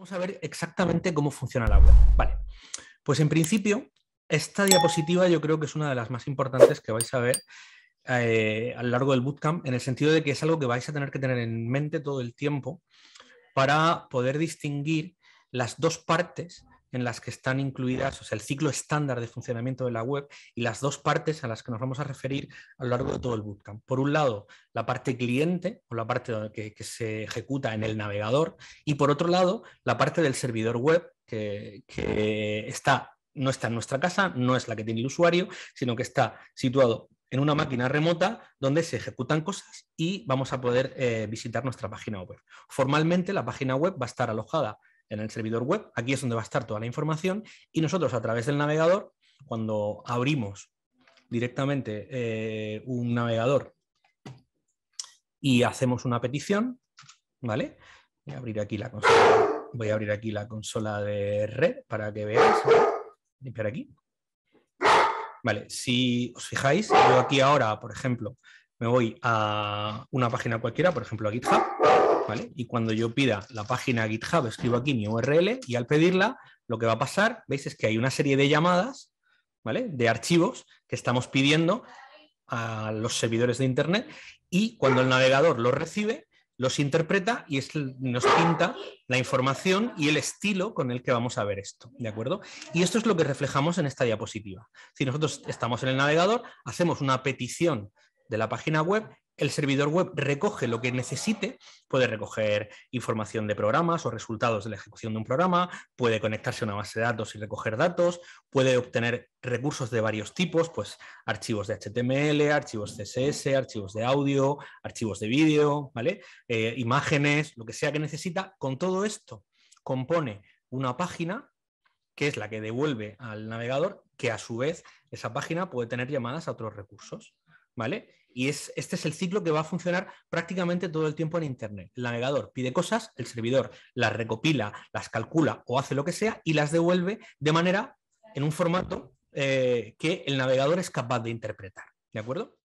Vamos a ver exactamente cómo funciona la web. Vale, pues en principio, esta diapositiva yo creo que es una de las más importantes que vais a ver eh, a lo largo del bootcamp, en el sentido de que es algo que vais a tener que tener en mente todo el tiempo para poder distinguir las dos partes en las que están incluidas, el ciclo estándar de funcionamiento de la web y las dos partes a las que nos vamos a referir a lo largo de todo el bootcamp. Por un lado, la parte cliente o la parte que, se ejecuta en el navegador y por otro lado, la parte del servidor web que, está, no está en nuestra casa, no es la que tiene el usuario, sino que está situado en una máquina remota donde se ejecutan cosas y vamos a poder eh, visitar nuestra página web. Formalmente la página web va a estar alojada en el servidor web. Aquí es donde va a estar toda la información y nosotros a través del navegador, cuando abrimos directamente eh, un navegador y hacemos una petición, ¿vale? Voy a abrir aquí la consola, voy a abrir aquí la consola de red para que veáis. Limpiar aquí. Vale, si os fijáis, yo aquí ahora, por ejemplo, me voy a una página cualquiera, por ejemplo a GitHub, ¿vale? Y cuando yo pida la página GitHub, escribo aquí mi URL y al pedirla, lo que va a pasar, veis, es que hay una serie de llamadas, ¿vale? De archivos que estamos pidiendo a los servidores de Internet y cuando el navegador los recibe, los interpreta y nos pinta la información y el estilo con el que vamos a ver esto, ¿de acuerdo? Y esto es lo que reflejamos en esta diapositiva. Si nosotros estamos en el navegador, hacemos una petición de la página web, el servidor web recoge lo que necesite, puede recoger información de programas o resultados de la ejecución de un programa, puede conectarse a una base de datos y recoger datos, puede obtener recursos de varios tipos, pues archivos de HTML, archivos CSS, archivos de audio, archivos de vídeo, ¿vale? Eh, imágenes, lo que sea que necesita. Con todo esto compone una página que es la que devuelve al navegador, que a su vez esa página puede tener llamadas a otros recursos. ¿vale? Y es, este es el ciclo que va a funcionar prácticamente todo el tiempo en Internet. El navegador pide cosas, el servidor las recopila, las calcula o hace lo que sea y las devuelve de manera, en un formato eh, que el navegador es capaz de interpretar. ¿De acuerdo?